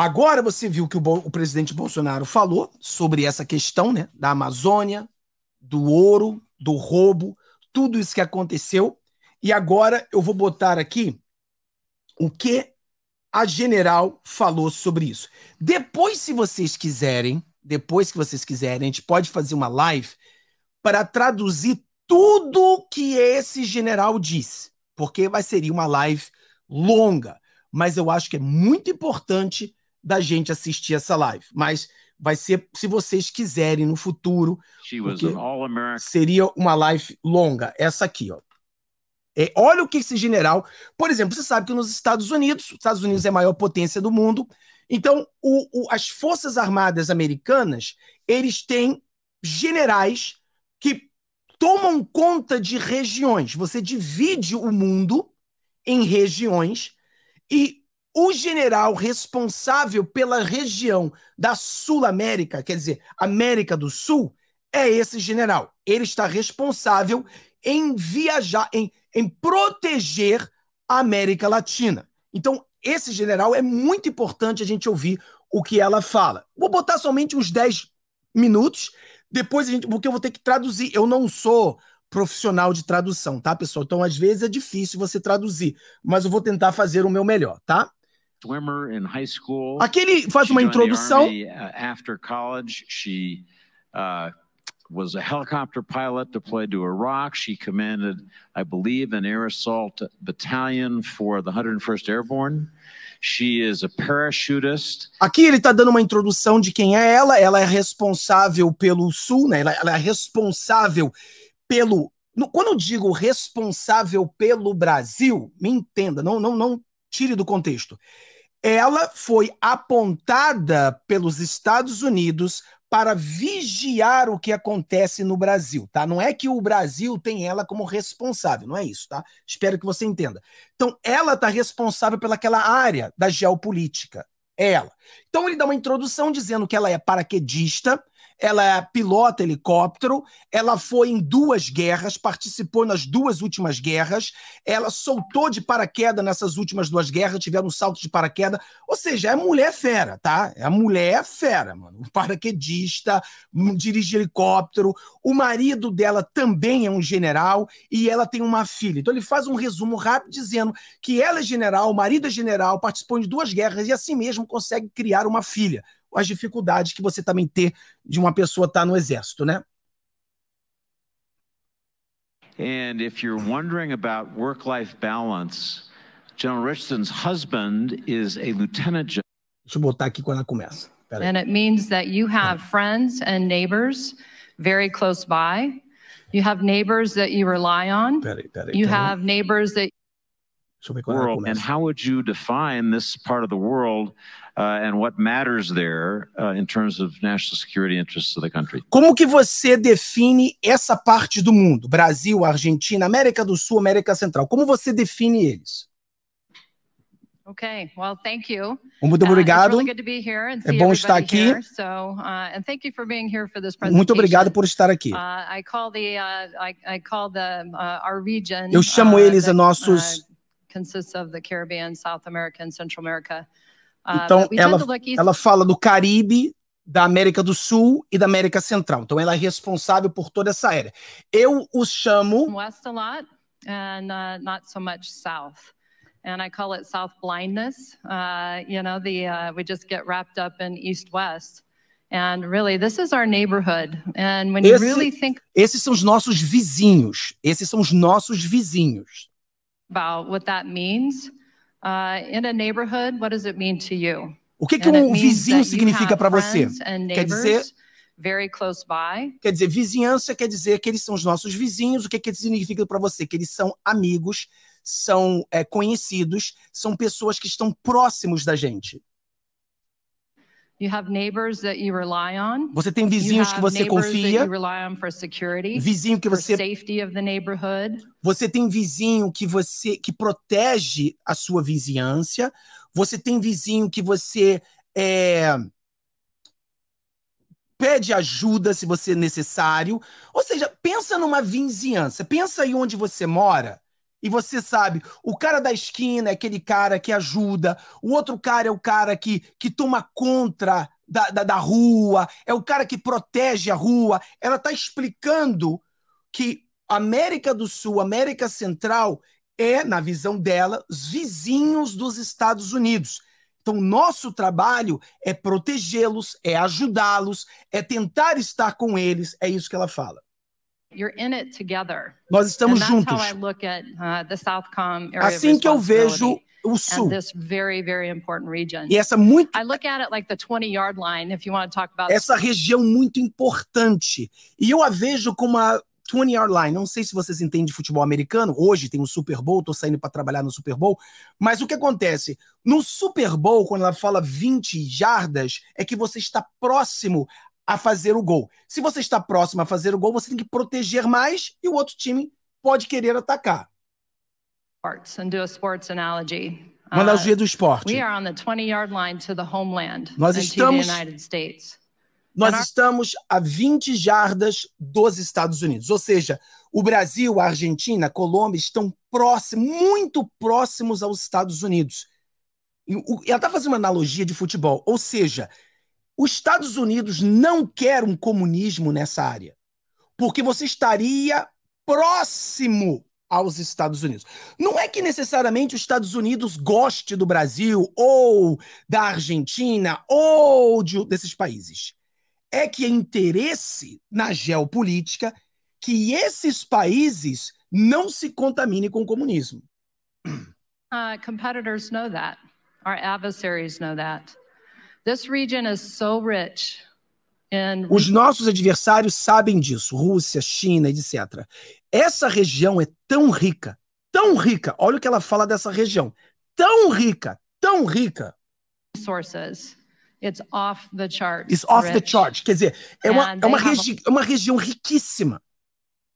Agora você viu que o, o, presidente Bolsonaro falou sobre essa questão né, da Amazônia, do ouro, do roubo, tudo isso que aconteceu. E agora eu vou botar aqui o que a general falou sobre isso. Depois, se vocês quiserem, depois que vocês quiserem, a gente pode fazer uma live para traduzir tudo que esse general disse, porque vai ser uma live longa, mas eu acho que é muito importante da gente assistir essa live. Mas vai ser, se vocês quiserem, no futuro, seria uma live longa. Essa aqui, ó. É, olha o que esse general. Por exemplo, você sabe que nos Estados Unidos, os Estados Unidos é a maior potência do mundo. Então, o, o, as Forças Armadas Americanas, eles têm generais que tomam conta de regiões. Você divide o mundo em regiões e o general responsável pela região da Sul-América, quer dizer, América do Sul, é esse general. Ele está responsável em viajar, em, em proteger a América Latina. Então, esse general é muito importante a gente ouvir o que ela fala. Vou botar somente uns 10 minutos, depois a gente, porque eu vou ter que traduzir. Eu não sou profissional de tradução, tá, pessoal? Então, às vezes é difícil você traduzir, mas eu vou tentar fazer o meu melhor, tá? Aqui ele faz uma introdução. Uh, uh, was a helicopter pilot deployed to Iraq. She commanded, I believe, an air assault battalion for the 101st Airborne. She is a parachutist. Aqui ele está dando uma introdução de quem é ela. Ela é responsável pelo Sul, né? Ela, ela é responsável pelo. No, quando eu digo responsável pelo Brasil, me entenda, não, não, não tire do contexto. Ela foi apontada pelos Estados Unidos para vigiar o que acontece no Brasil, tá? Não é que o Brasil tem ela como responsável, não é isso, tá? Espero que você entenda. Então, ela tá responsável pelaquela área da geopolítica, é ela. Então, ele dá uma introdução dizendo que ela é paraquedista, ela é pilota helicóptero, ela foi em duas guerras, participou nas duas últimas guerras, ela soltou de paraquedas nessas últimas duas guerras, tiveram um salto de paraquedas. Ou seja, é mulher fera, tá? É mulher fera, mano. paraquedista, dirige helicóptero. O marido dela também é um general e ela tem uma filha. Então ele faz um resumo rápido dizendo que ela é general, o marido é general, participou de duas guerras e assim mesmo consegue criar uma filha as dificuldades que você também ter de uma pessoa estar tá no exército, né? And if you're wondering about work-life balance, General Richardson's husband is a lieutenant Deixa eu botar aqui quando ela começa. And it means that you have friends and neighbors very close by. You have neighbors that you rely on. Peraí, peraí, you peraí. Então, have neighbors that é world and how would you define this part of the world uh, and what matters there uh, in terms of national security interests of the country? Como que você define essa parte do mundo? Brasil, Argentina, América do Sul, América Central. Como você define eles? Okay, well, thank you. Muito obrigado. Uh, really é bom estar aqui. Here, Muito obrigado por estar aqui. Uh, the, uh, I, I the, uh, Eu chamo uh, eles a nossos consists of the Caribbean, South America and Central America. Uh, então, ela, ela fala do Caribe, da América do Sul e da América Central. Então, ela é responsável por toda essa área. Eu os chamo... West a lot and uh, not so much south. And I call it south blindness. Uh, you know, the, uh, we just get wrapped up in east-west. And really, this is our neighborhood. And when Esse, you really think... Esses são os nossos vizinhos. Esses são os nossos vizinhos about what that means uh, in a neighborhood. What does it mean to you? O que, é que um vizinho significa para você? Quer dizer, very close by. quer dizer, vizinhança quer dizer que eles são os nossos vizinhos. O que, é que significa para você? Que eles são amigos, são é, conhecidos, são pessoas que estão próximos da gente. Você tem vizinhos que você confia. Vizinho que você Você tem vizinho que você que protege a sua vizinhança. Você tem vizinho que você é, pede ajuda se você é necessário. Ou seja, pensa numa vizinhança, pensa aí onde você mora e você sabe, o cara da esquina é aquele cara que ajuda, o outro cara é o cara que, que toma contra da, da, da rua, é o cara que protege a rua. Ela está explicando que América do Sul, América Central, é, na visão dela, vizinhos dos Estados Unidos. Então, nosso trabalho é protegê-los, é ajudá-los, é tentar estar com eles. É isso que ela fala. Nós estamos juntos. Uh, assim que eu vejo o sul. Very, very e essa muito yard line, Essa região muito importante. E eu a vejo como uma 20 yard line. Não sei se vocês entendem de futebol americano. Hoje tem o um Super Bowl, tô saindo para trabalhar no Super Bowl. Mas o que acontece? No Super Bowl, quando ela fala 20 jardas, é que você está próximo a fazer o gol. Se você está próximo a fazer o gol, você tem que proteger mais e o outro time pode querer atacar. Uma uh, analogia do esporte. Nós estamos, nós estamos a 20 jardas dos Estados Unidos. Ou seja, o Brasil, a Argentina, a Colômbia estão próximos, muito próximos aos Estados Unidos. Ela está fazendo uma analogia de futebol. Ou seja, os Estados Unidos não quer um comunismo nessa área, porque você estaria próximo aos Estados Unidos. Não é que necessariamente os Estados Unidos goste do Brasil ou da Argentina ou de, desses países. É que é interesse na geopolítica que esses países não se contaminem com o comunismo. Uh, competitors know that. Our adversaries know that. Os nossos adversários sabem disso, Rússia, China, etc. Essa região é tão rica, tão rica. Olha o que ela fala dessa região. Tão rica, tão rica. Resources. It's off the chart. It's off rich. the chart. Quer dizer, é uma, é uma, regi a... É uma região riquíssima.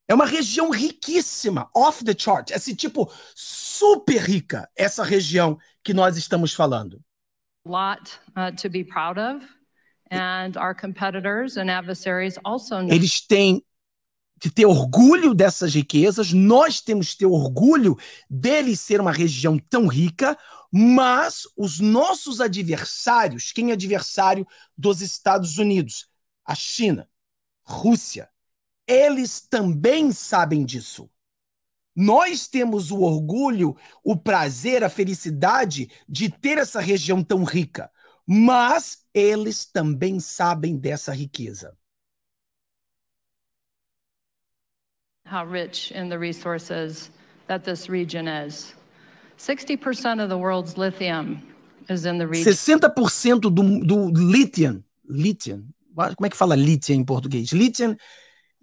É uma região riquíssima, off the chart. Esse é assim, tipo, super rica essa região que nós estamos falando. Eles têm que ter orgulho dessas riquezas, nós temos que ter orgulho deles ser uma região tão rica, mas os nossos adversários, quem é adversário dos Estados Unidos? A China, Rússia, eles também sabem disso. Nós temos o orgulho, o prazer, a felicidade de ter essa região tão rica, mas eles também sabem dessa riqueza. How rich in the resources that this region is. 60% of the world's lithium is in the region. 60% do, do lithium, lithium, como é que fala lithium em português? Lithium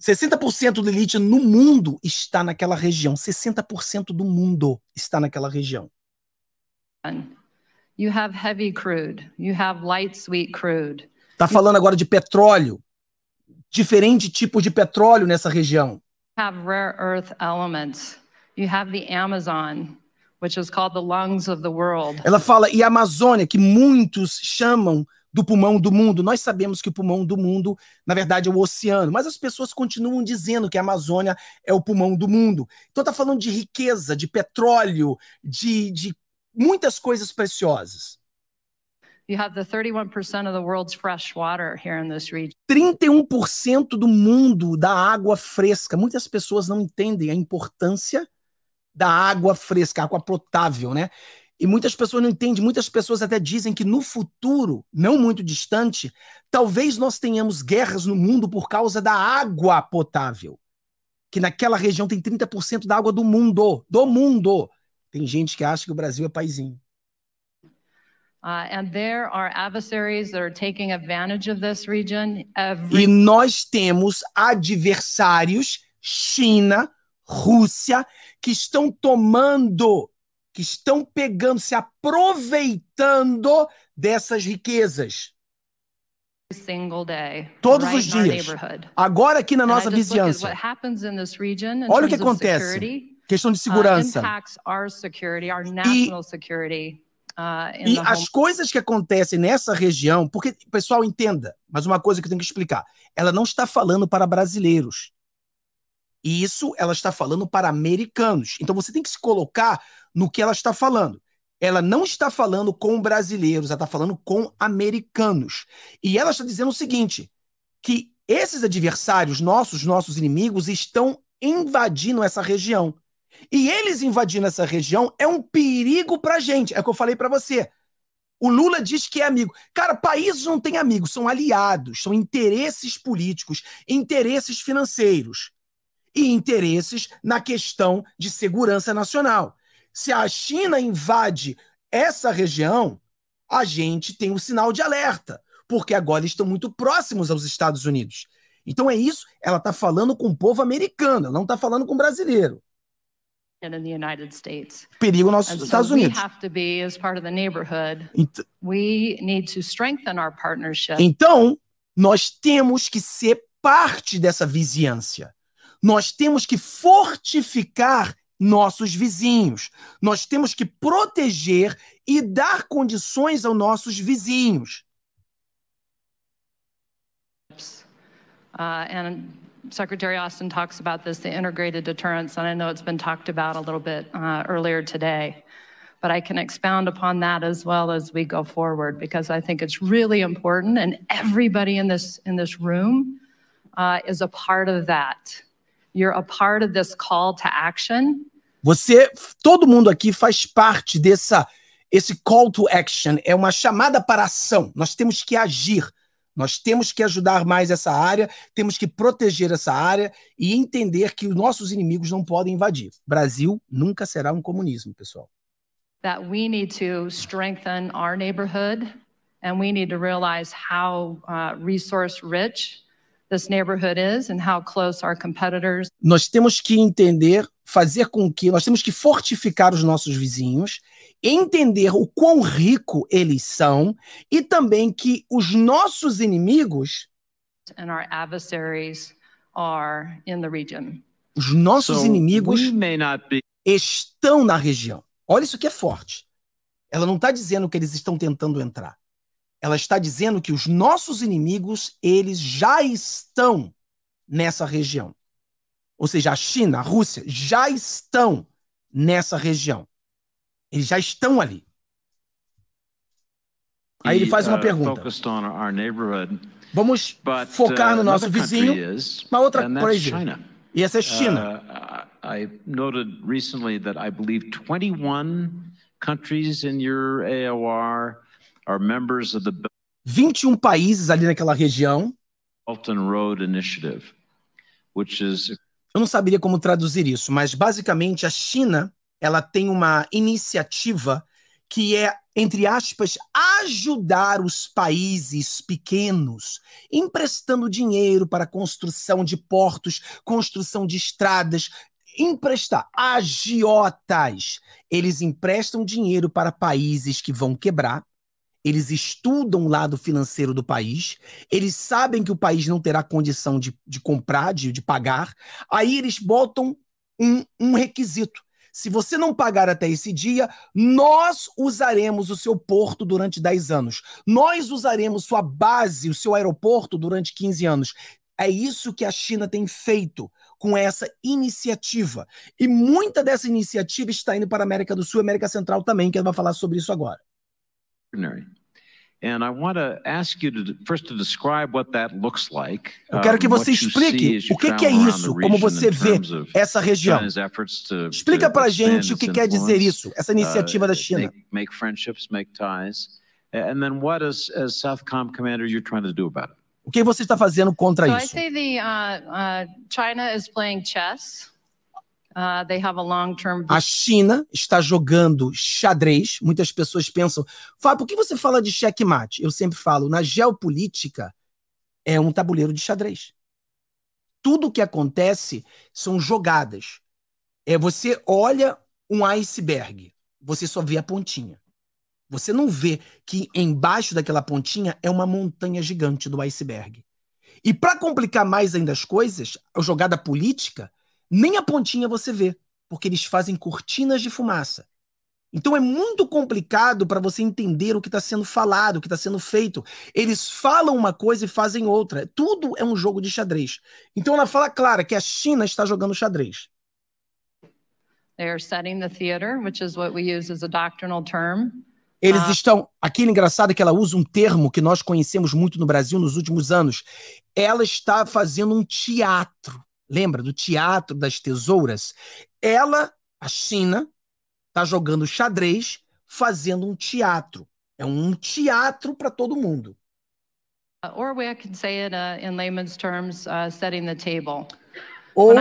60% do elite no mundo está naquela região. 60% do mundo está naquela região. You have heavy crude, you have light sweet crude. Tá falando agora de petróleo. Diferente tipo de petróleo nessa região. Have rare earth elements. You have the Amazon, which is called the lungs of the world. Ela fala e a Amazônia, que muitos chamam do pulmão do mundo. Nós sabemos que o pulmão do mundo, na verdade, é o oceano, mas as pessoas continuam dizendo que a Amazônia é o pulmão do mundo. Então tá falando de riqueza, de petróleo, de, de muitas coisas preciosas. You have the 31% of the world's fresh water here in this region. 31% do mundo da água fresca. Muitas pessoas não entendem a importância da água fresca, água potável, né? E muitas pessoas não entendem, muitas pessoas até dizem que no futuro, não muito distante, talvez nós tenhamos guerras no mundo por causa da água potável. Que naquela região tem 30% da água do mundo. Do mundo. Tem gente que acha que o Brasil é paizinho. Uh, e nós temos adversários, China, Rússia, que estão tomando que estão pegando, se aproveitando dessas riquezas. Todos os dias. Agora aqui na nossa vizinhança. Olha o que acontece. Questão de uh, segurança. E, uh, e as coisas que acontecem nessa região, porque, pessoal, entenda, mas uma coisa que eu tenho que explicar: ela não está falando para brasileiros. E isso ela está falando para americanos. Então você tem que se colocar no que ela está falando. Ela não está falando com brasileiros, ela está falando com americanos. E ela está dizendo o seguinte: que esses adversários nossos, nossos inimigos, estão invadindo essa região. E eles invadindo essa região é um perigo a gente. É o que eu falei para você. O Lula diz que é amigo. Cara, países não têm amigos, são aliados, são interesses políticos, interesses financeiros e interesses na questão de segurança nacional. Se a China invade essa região, a gente tem um sinal de alerta, porque agora estão muito próximos aos Estados Unidos. Então é isso, ela está falando com o povo americano, não está falando com o brasileiro. Perigo nos Estados Unidos. então, então, nós temos que ser parte dessa vizinhança. Nós temos que fortificar nossos vizinhos. Nós temos que proteger e dar condições aos nossos vizinhos. Uh, and Secretary Austin talks about this, the integrated deterrence, and I know it's been talked about a little bit uh, earlier today. But I can expound upon that as well as we go forward because I think it's really important, and everybody in this in this room uh, is a part of that. You're a part of this call to action. Você, todo mundo aqui faz parte dessa esse call to action, é uma chamada para ação. Nós temos que agir. Nós temos que ajudar mais essa área, temos que proteger essa área e entender que os nossos inimigos não podem invadir. Brasil nunca será um comunismo, pessoal. That we need to strengthen our neighborhood and we need to realize how uh, resource rich this neighborhood is and how close our competitors. Nós temos que entender, fazer com que nós temos que fortificar os nossos vizinhos, entender o quão rico eles são e também que os nossos inimigos and our adversaries are in the region. Os nossos so inimigos estão na região. Olha isso que é forte. Ela não está dizendo que eles estão tentando entrar. Ela está dizendo que os nossos inimigos, eles já estão nessa região. Ou seja, a China, a Rússia já estão nessa região. Eles já estão ali. Aí ele faz uma uh, pergunta. Vamos focar no uh, nosso vizinho, uma outra coisa. E essa é a China. Uh, I noted recently that I believe 21 countries in your AOR 21 países ali naquela região. Eu não saberia como traduzir isso, mas basicamente a China ela tem uma iniciativa que é, entre aspas, ajudar os países pequenos, emprestando dinheiro para construção de portos, construção de estradas, emprestar. Agiotas. Eles emprestam dinheiro para países que vão quebrar eles estudam o lado financeiro do país, eles sabem que o país não terá condição de, de comprar, de, de pagar, aí eles botam um, um requisito. Se você não pagar até esse dia, nós usaremos o seu porto durante 10 anos. Nós usaremos sua base, o seu aeroporto durante 15 anos. É isso que a China tem feito com essa iniciativa. E muita dessa iniciativa está indo para a América do Sul e América Central também, que ela vai falar sobre isso agora. Eu quero que você explique o que, que é isso, como você vê essa região. Explica para a gente o que quer dizer isso, essa uh, iniciativa da China. O que você está fazendo contra isso? Eu acho que a China está jogando chess. Uh, they have a long-term... A China está jogando xadrez. Muitas pessoas pensam, Fábio, por que você fala de checkmate? Eu sempre falo, na geopolítica é um tabuleiro de xadrez. Tudo o que acontece são jogadas. É você olha um iceberg, você só vê a pontinha. Você não vê que embaixo daquela pontinha é uma montanha gigante do iceberg. E para complicar mais ainda as coisas, a jogada política nem a pontinha você vê, porque eles fazem cortinas de fumaça. Então é muito complicado para você entender o que está sendo falado, o que está sendo feito. Eles falam uma coisa e fazem outra. Tudo é um jogo de xadrez. Então ela fala clara que a China está jogando xadrez. Theater, Eles estão. Aquilo engraçado é que ela usa um termo que nós conhecemos muito no Brasil nos últimos anos. Ela está fazendo um teatro lembra do teatro das tesouras? Ela, a China, está jogando xadrez, fazendo um teatro. É um teatro para todo mundo. Uh, or we can say it uh, in layman's terms, uh, setting the table. Ou,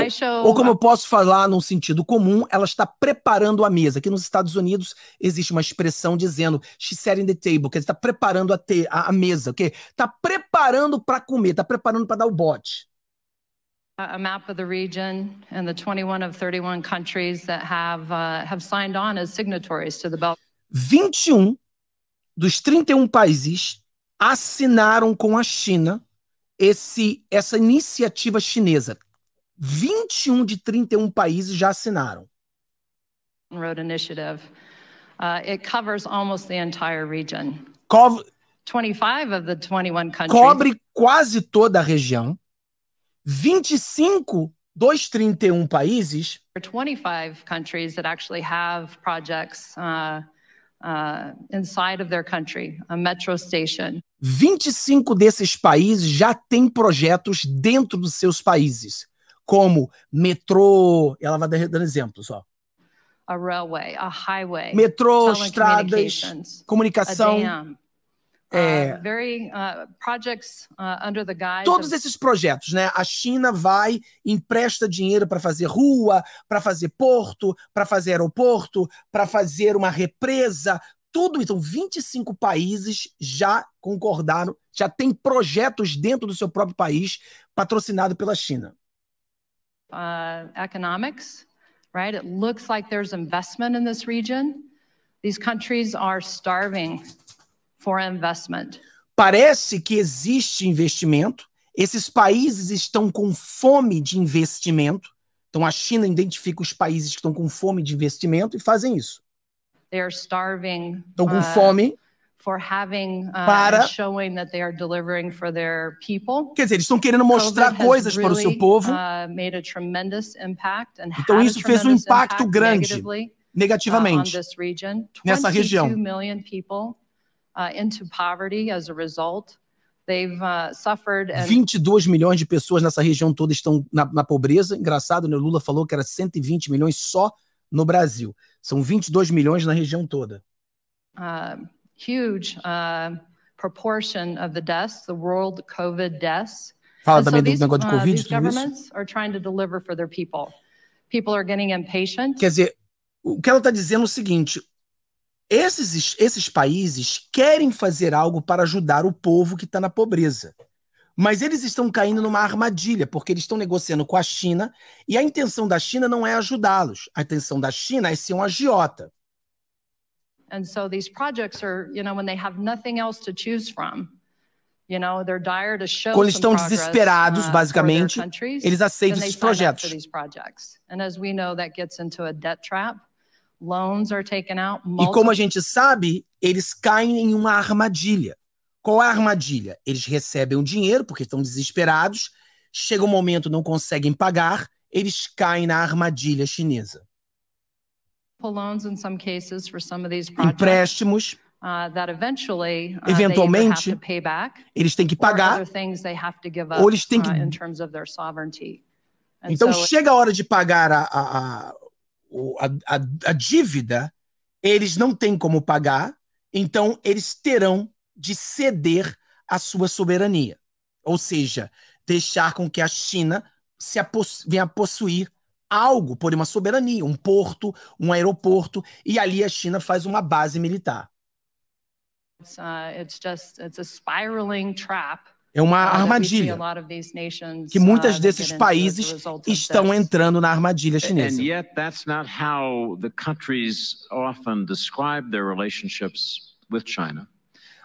ou, como eu posso falar num sentido comum, ela está preparando a mesa. Aqui nos Estados Unidos existe uma expressão dizendo she's setting the table, que está preparando a, te, a, a mesa, ok? está preparando para comer, está preparando para dar o bote a map of the region and the 21 of 31 countries that have, uh, have signed on as signatories to the Belt. 21 dos 31 países assinaram com a China esse, essa iniciativa chinesa. 21 de 31 países já assinaram. Road Initiative. Uh, it covers almost the entire region. Cov 25 of the 21 countries. Cobre quase toda a região. 25 dos 31 países. 25 countries that actually have projects uh, uh, inside of their country, a metro station. 25 desses países já têm projetos dentro dos seus países, como metrô, ela vai dando exemplos, ó. A railway, a highway, metrô, estradas, comunicação, é, uh, uh, uh, todos esses projetos, né? A China vai, empresta dinheiro para fazer rua, para fazer porto, para fazer aeroporto, para fazer uma represa. Tudo então, 25 países já concordaram, já tem projetos dentro do seu próprio país patrocinado pela China. Uh, economics, right? It looks like there's investment in this region. These countries are starving foreign investment. Parece que existe investimento. Esses países estão com fome de investimento. Então a China identifica os países que estão com fome de investimento e fazem isso. They are starving. Estão com uh, fome. For having, uh, para showing that they are delivering for their people. Quer dizer, eles estão querendo mostrar COVID coisas really, para o seu povo. Uh, made a tremendous impact and então isso fez um impacto grande uh, negativamente nessa região. Uh, into poverty as a result. They've uh, suffered 22 milhões de pessoas nessa região toda estão na, na pobreza. Engraçado, né? O Lula falou que era 120 milhões só no Brasil. São 22 milhões na região toda. Uh, huge uh, proportion of the deaths, the world COVID deaths. Fala também do negócio de uh, Covid, uh, these governments isso. are trying deliver for their people. People are getting impatient. Quer dizer, o que ela está dizendo é o seguinte: esses, esses países querem fazer algo para ajudar o povo que está na pobreza. Mas eles estão caindo numa armadilha, porque eles estão negociando com a China e a intenção da China não é ajudá-los. A intenção da China é ser um agiota. And so these projects are, you know, when they have nothing else to choose from, you know, they're dire to show Quando estão desesperados, uh, basicamente, eles aceitam esses projetos. And as we know, that gets into a debt trap. Loans are taken out. E como a gente sabe, eles caem em uma armadilha. Qual é a armadilha? Eles recebem o dinheiro porque estão desesperados, chega um momento não conseguem pagar, eles caem na armadilha chinesa. Empréstimos uh, uh, eventualmente, eles têm que pagar ou eles têm que. Uh, então, chega a hora de pagar a, a, a, o, a, a, a dívida, eles não têm como pagar, então eles terão de ceder a sua soberania. Ou seja, deixar com que a China se a venha a possuir algo por uma soberania, um porto, um aeroporto, e ali a China faz uma base militar. It's, uh, it's just, it's a spiraling trap. É uma armadilha que muitos uh, desses países estão entrando na armadilha chinesa.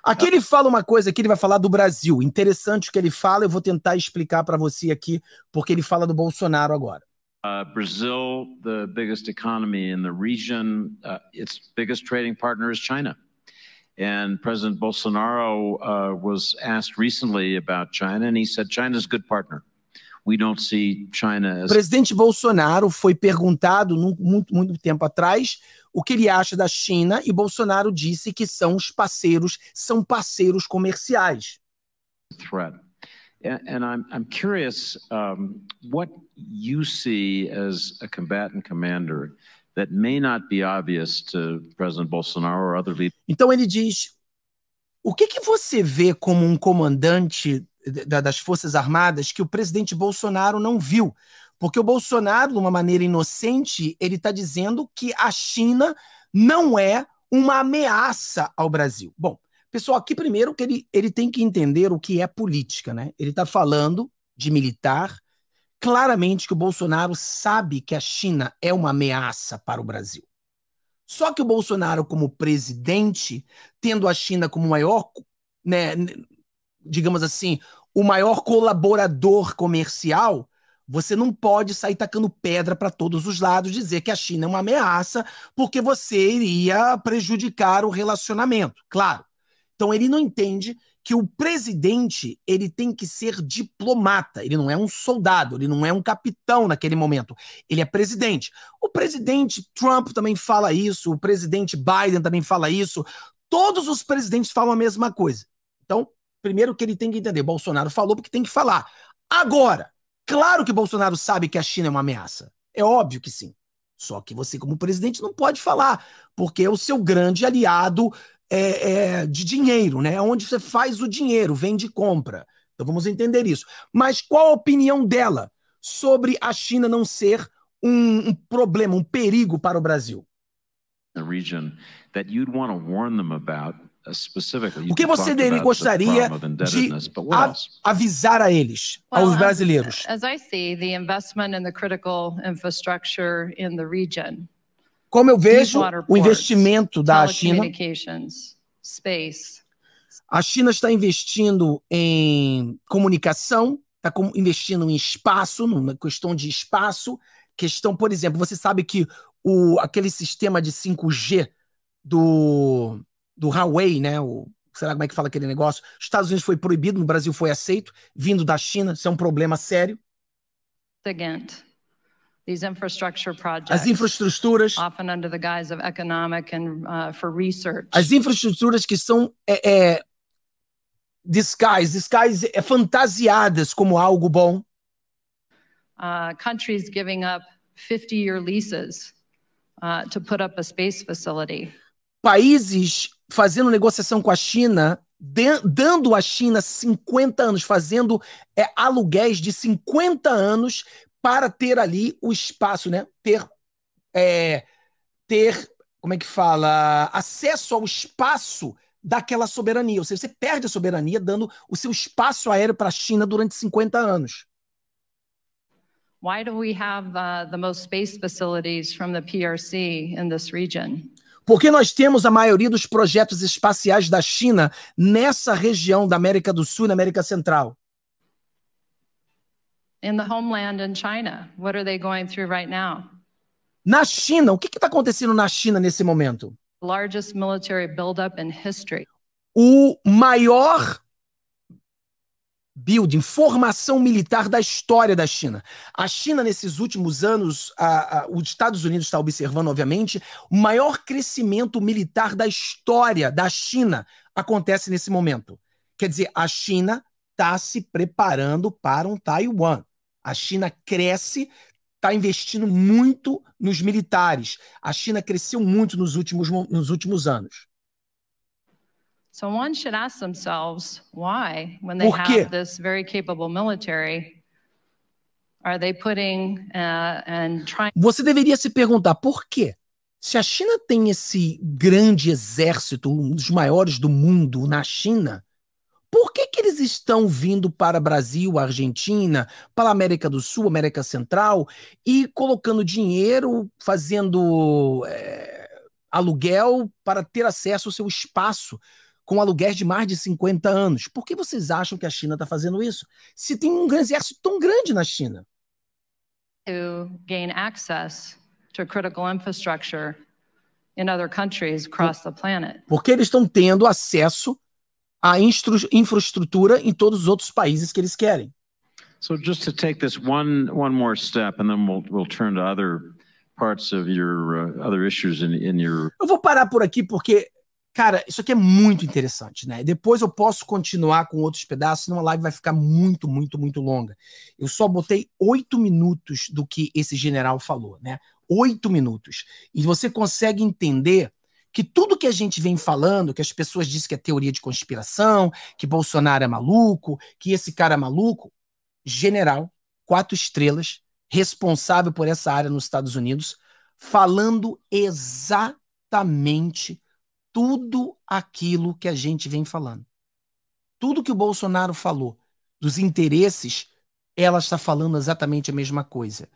Aqui ele fala uma coisa que ele vai falar do Brasil. Interessante o que ele fala, eu vou tentar explicar para você aqui, porque ele fala do Bolsonaro agora. Uh, Brazil, the biggest economy in the region, uh, its biggest trading partner is China. And President Bolsonaro uh, was asked recently about China, and he said China's a good partner. We don't see China as... Presidente Bolsonaro foi perguntado num, muito, muito tempo atrás o que ele acha da China e Bolsonaro disse que são os parceiros, são parceiros comerciais. Threat. And I'm, I'm curious um, what you see as a combatant commander Então ele diz: o que, que você vê como um comandante da, das Forças Armadas que o presidente Bolsonaro não viu? Porque o Bolsonaro, de uma maneira inocente, ele está dizendo que a China não é uma ameaça ao Brasil. Bom, pessoal, aqui primeiro que ele, ele tem que entender o que é política, né? Ele está falando de militar, claramente que o Bolsonaro sabe que a China é uma ameaça para o Brasil. Só que o Bolsonaro, como presidente, tendo a China como maior, né, digamos assim, o maior colaborador comercial, você não pode sair tacando pedra para todos os lados, dizer que a China é uma ameaça, porque você iria prejudicar o relacionamento, claro. Então ele não entende que o presidente ele tem que ser diplomata. Ele não é um soldado, ele não é um capitão naquele momento. Ele é presidente. O presidente Trump também fala isso, o presidente Biden também fala isso. Todos os presidentes falam a mesma coisa. Então, primeiro que ele tem que entender, Bolsonaro falou porque tem que falar. Agora, claro que Bolsonaro sabe que a China é uma ameaça. É óbvio que sim. Só que você, como presidente, não pode falar, porque é o seu grande aliado é, é, de dinheiro, né? É onde você faz o dinheiro, vende e compra. Então vamos entender isso. Mas qual a opinião dela sobre a China não ser um, um problema, um perigo para o Brasil? Uh, o que você gostaria de avisar a eles, aos brasileiros? as I see, the investment in the critical infrastructure in the region como eu vejo o investimento da China. A China está investindo em comunicação, está investindo em espaço, numa questão de espaço. Questão, por exemplo, você sabe que o, aquele sistema de 5G do, do Huawei, né? O, será como é que fala aquele negócio? Estados Unidos foi proibido, no Brasil foi aceito, vindo da China, isso é um problema sério. Gantt. As infraestruturas, as infraestruturas que são é, é, disguise, disguise é fantasiadas como algo bom. Uh, countries giving up 50-year leases uh, to put up a space facility. Países fazendo negociação com a China dando à China 50 anos, fazendo é, aluguéis de 50 anos para ter ali o espaço, né? Ter, é, ter, como é que fala? Acesso ao espaço daquela soberania. Ou seja, você perde a soberania dando o seu espaço aéreo para a China durante 50 anos. Why do we have uh, the most space facilities from the PRC in this region? Porque nós temos a maioria dos projetos espaciais da China nessa região da América do Sul e da América Central in the homeland in China. What are they going through right now? Na China, o que está acontecendo na China nesse momento? Largest military buildup in history. O maior building, formação militar da história da China. A China, nesses últimos anos, a, a, os Estados Unidos está observando, obviamente, o maior crescimento militar da história da China acontece nesse momento. Quer dizer, a China está se preparando para um Taiwan. A China cresce, está investindo muito nos militares. A China cresceu muito nos últimos, nos últimos anos. So one should ask themselves why, when they have this very capable military, are they putting uh, and trying... Você deveria se perguntar por quê? Se a China tem esse grande exército, um dos maiores do mundo na China, estão vindo para Brasil, Argentina, para a América do Sul, América Central e colocando dinheiro, fazendo é, aluguel para ter acesso ao seu espaço com aluguéis de mais de 50 anos. Por que vocês acham que a China está fazendo isso? Se tem um exército tão grande na China. To gain access to critical infrastructure in other countries across the planet. Porque eles estão tendo acesso a infraestrutura em todos os outros países que eles querem. So just to take this one one more step, and then we'll we'll turn to other parts of your uh, other issues in in your. Eu vou parar por aqui porque, cara, isso aqui é muito interessante, né? Depois eu posso continuar com outros pedaços, senão a live vai ficar muito, muito, muito longa. Eu só botei oito minutos do que esse general falou, né? Oito minutos, e você consegue entender que tudo que a gente vem falando, que as pessoas dizem que é teoria de conspiração, que Bolsonaro é maluco, que esse cara é maluco, general, quatro estrelas, responsável por essa área nos Estados Unidos, falando exatamente tudo aquilo que a gente vem falando. Tudo que o Bolsonaro falou dos interesses, ela está falando exatamente a mesma coisa.